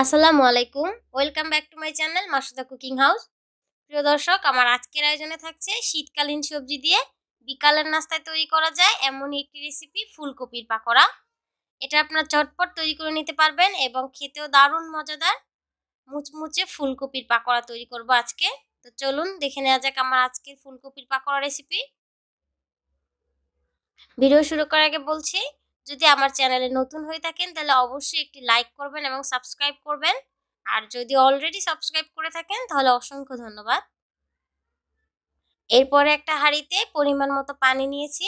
আসসালামু আলাইকুম welcome back to my channel Masuda cooking house প্রিয় দর্শক আমার আজকের আয়োজনে থাকছে শীতকালীন সবজি দিয়ে বিকালের নাস্তায় তৈরি করা যায় এমন একটি রেসিপি ফুলকপির পাকোড়া এটা আপনার চটপট তৈরি করে নিতে পারবেন এবং খেতেও দারুণ মজাদার মুচমুচে ফুলকপির পাকোড়া তৈরি করব আজকে তো চলুন দেখে নেওয়া যাক আমার আজকের ফুলকপির পাকোড়া রেসিপি ভিডিও শুরু করার আগে বলছি যদি আমার চ্যানেলে নতুন হয়ে থাকেন তাহলে অবশ্যই একটি লাইক করবেন এবং সাবস্ক্রাইব করবেন আর যদি অলরেডি সাবস্ক্রাইব করে থাকেন তাহলে অসংখ্য ধন্যবাদ এরপরে একটা হাঁড়িতে পরিমাণ মতো পানি নিয়েছি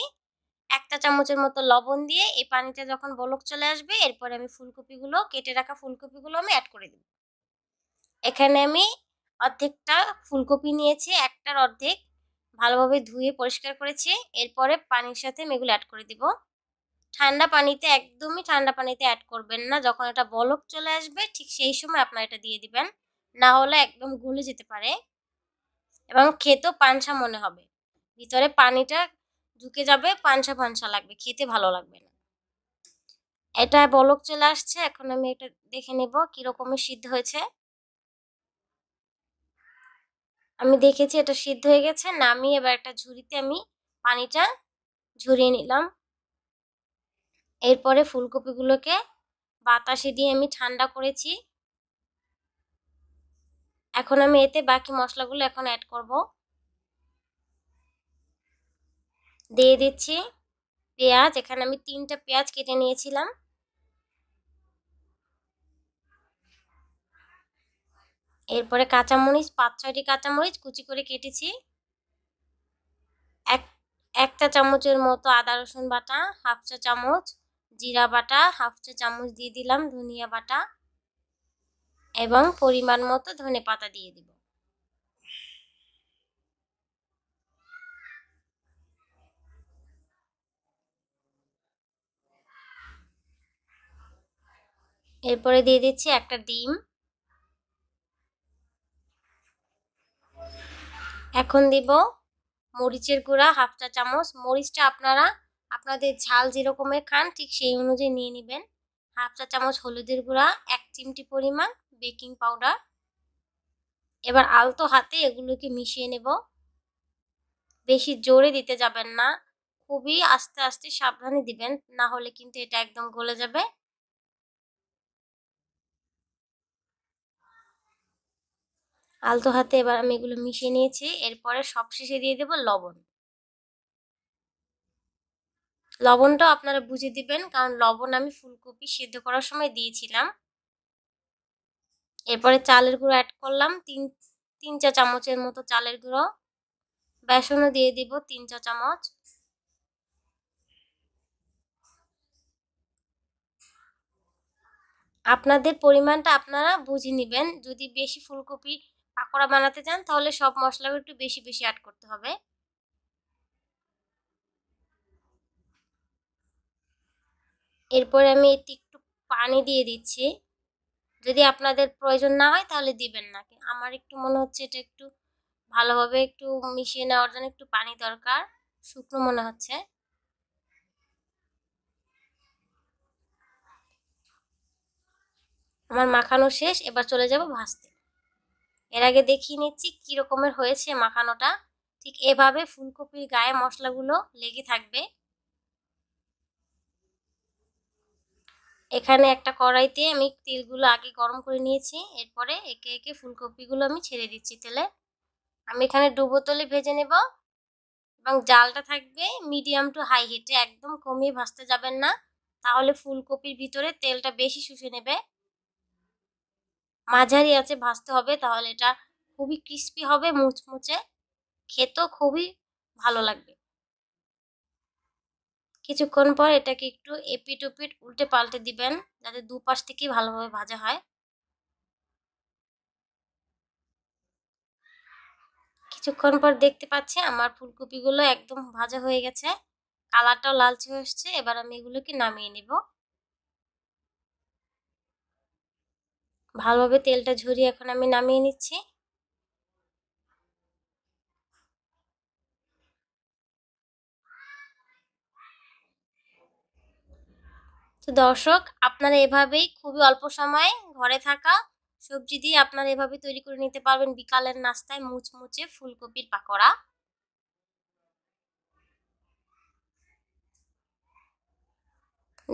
একটা চামচের মতো লবণ দিয়ে এই পানিটা যখন বলক চলে আসবে এরপরে আমি ফুলকপিগুলো কেটে রাখা ফুলকপিগুলো আমি অ্যাড করে দেব এখানে আমি অর্ধেকটা ফুলকপি নিয়েছি একটার অর্ধেক ভালোভাবে ধুয়ে পরিষ্কার করেছি এরপরে পানির সাথে আমি এগুলো অ্যাড করে দেবো ঠান্ডা পানিতে একদমই ঠান্ডা পানিতে অ্যাড করবেন না যখন এটা বলক চলে আসবে ঠিক সেই সময় আপনারা এটা দিয়ে দিবেন না হলে একদম গলে যেতে পারে এবং খেতেও পানসা মনে হবে ভিতরে পানিটা ঢুকে যাবে পানসা পানসা লাগবে খেতে ভালো লাগবে না এটা বলক চলে আসছে এখন আমি এটা দেখে নেব কীরকমই সিদ্ধ হয়েছে আমি দেখেছি এটা সিদ্ধ হয়ে গেছে নামিয়ে এবার একটা ঝুড়িতে আমি পানিটা ঝুরিয়ে নিলাম এরপরে ফুলকপিগুলোকে বাতাসে দিয়ে আমি ঠান্ডা করেছি এখন আমি এতে বাকি মশলাগুলো এখন অ্যাড করব দিয়ে দিচ্ছি পেঁয়াজ এখানে আমি তিনটা পেঁয়াজ কেটে নিয়েছিলাম এরপরে কাঁচামরিচ পাঁচ ছয়টি কাঁচামরিচ কুচি করে কেটেছি এক একটা চামচের মতো আদা রসুন বাটা হাফ চা চামচ জিরা বাটা হাফ চা চামচ দিয়ে দিলাম ধনিয়া বাটা এবং পরিমাণ মতো ধনে পাতা দিয়ে দিব এরপরে দিয়ে দিচ্ছি একটা ডিম এখন দিব মরিচের গুঁড়া হাফ চা চামচ মরিচটা আপনারা আপনাদের ঝাল যেরকমের খান ঠিক সেই অনুযায়ী নিয়ে নেবেন হাফ চা চামচ হলুদের গুঁড়া এক চিমটি পরিমাণ বেকিং পাউডার এবার আলতো হাতে এগুলোকে মিশিয়ে নেব বেশি জোরে দিতে যাবেন না খুবই আস্তে আস্তে সাবধানে দিবেন না হলে কিন্তু এটা একদম গলে যাবে আলতো হাতে এবার আমি এগুলো মিশিয়ে নিয়েছি এরপরে সবশেষে দিয়ে দেব লবণ লবণটাও আপনারা বুঝে দিবেন কারণ লবণ আমি ফুলকপি সেদ্ধ করার সময় দিয়েছিলাম এরপরে চালের গুঁড়ো অ্যাড করলাম তিন তিন চা চামচের মতো চালের গুঁড়ো বেসনও দিয়ে দিব তিন চা চামচ আপনাদের পরিমাণটা আপনারা বুঝে নেবেন যদি বেশি ফুলকপি পাকোড়া বানাতে চান তাহলে সব মশলাও একটু বেশি বেশি অ্যাড করতে হবে এরপর আমি এতে একটু পানি দিয়ে দিচ্ছি যদি আপনাদের প্রয়োজন না হয় তাহলে দিবেন না আমার একটু মনে হচ্ছে এটা একটু ভালোভাবে একটু মিশিয়ে নেওয়ার জন্য একটু পানি দরকার শুকনো মনে হচ্ছে আমার মাখানো শেষ এবার চলে যাব ভাজতে এর আগে দেখিয়ে নিচ্ছি কী রকমের হয়েছে মাখানোটা ঠিক এভাবে ফুলকপির গায়ে মশলাগুলো লেগে থাকবে এখানে একটা কড়াইতে আমি তেলগুলো আগে গরম করে নিয়েছি এরপরে একে একে ফুলকপিগুলো আমি ছেড়ে দিচ্ছি তেলে আমি এখানে ডুবো তলে ভেজে নেব এবং জালটা থাকবে মিডিয়াম টু হাই হিটে একদম কমিয়ে ভাজতে যাবেন না তাহলে ফুলকপির ভিতরে তেলটা বেশি শুষে নেবে মাঝারি আছে ভাজতে হবে তাহলে এটা খুবই ক্রিস্পি হবে মুচমুচে খেতেও খুবই ভালো লাগবে কিছুক্ষণ পর এটাকে একটু এপিট ওপিট উল্টে পাল্টে দিবেন যাতে দুপাশ থেকেই ভালোভাবে ভাজা হয় কিছুক্ষণ পর দেখতে পাচ্ছি আমার ফুলকপিগুলো একদম ভাজা হয়ে গেছে কালারটাও লালচে হয়েছে এবার আমি এগুলোকে নামিয়ে নিব ভালোভাবে তেলটা ঝরিয়ে এখন আমি নামিয়ে নিচ্ছি তো দর্শক আপনারা এভাবেই খুবই অল্প সময়ে ঘরে থাকা সবজি দিয়ে আপনারা এভাবে তৈরি করে নিতে পারবেন বিকালের নাস্তায় মুচমুচে ফুলকপির পাকোড়া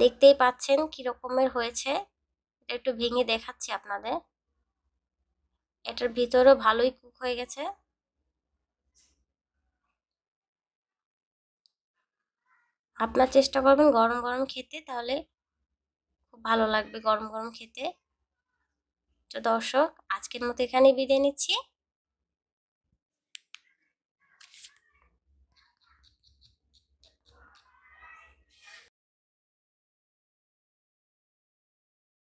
দেখতেই পাচ্ছেন কি রকমের হয়েছে এটা একটু ভেঙে দেখাচ্ছি আপনাদের এটার ভিতরও ভালোই কুক হয়ে গেছে আপনার চেষ্টা করবেন গরম গরম খেতে তাহলে খুব ভালো লাগবে গরম গরম খেতে তো দর্শক আজকের মতো এখানে বিদায় নিচ্ছি